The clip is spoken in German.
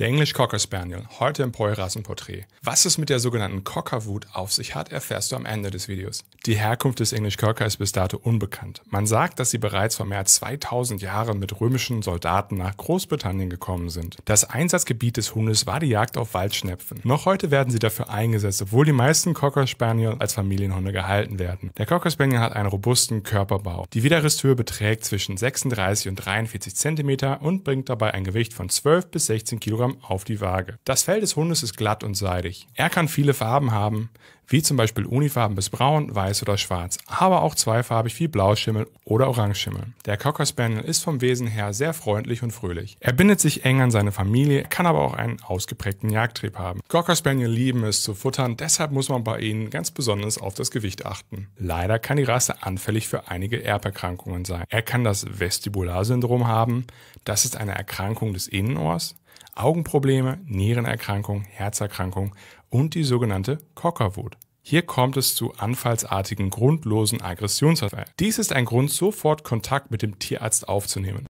Der English Cocker Spaniel, heute im Poi-Rassenporträt. Was es mit der sogenannten Cockerwut auf sich hat, erfährst du am Ende des Videos. Die Herkunft des English Cocker ist bis dato unbekannt. Man sagt, dass sie bereits vor mehr als 2000 Jahren mit römischen Soldaten nach Großbritannien gekommen sind. Das Einsatzgebiet des Hundes war die Jagd auf Waldschnepfen. Noch heute werden sie dafür eingesetzt, obwohl die meisten Cocker Spaniel als Familienhunde gehalten werden. Der Cocker Spaniel hat einen robusten Körperbau. Die Widerristhöhe beträgt zwischen 36 und 43 cm und bringt dabei ein Gewicht von 12 bis 16 Kilogramm Kilogramm auf die Waage. Das Fell des Hundes ist glatt und seidig. Er kann viele Farben haben, wie zum Beispiel Unifarben bis braun, weiß oder schwarz, aber auch zweifarbig wie Blauschimmel oder Orangeschimmel. Der Cocker Spaniel ist vom Wesen her sehr freundlich und fröhlich. Er bindet sich eng an seine Familie, kann aber auch einen ausgeprägten Jagdtrieb haben. Cocker Spaniel lieben es zu futtern, deshalb muss man bei ihnen ganz besonders auf das Gewicht achten. Leider kann die Rasse anfällig für einige Erberkrankungen sein. Er kann das Vestibularsyndrom haben, das ist eine Erkrankung des Innenohrs, Augenprobleme, Nierenerkrankung, Herzerkrankung und die sogenannte Cockerwut. Hier kommt es zu anfallsartigen, grundlosen Aggressionsverfall. Dies ist ein Grund, sofort Kontakt mit dem Tierarzt aufzunehmen.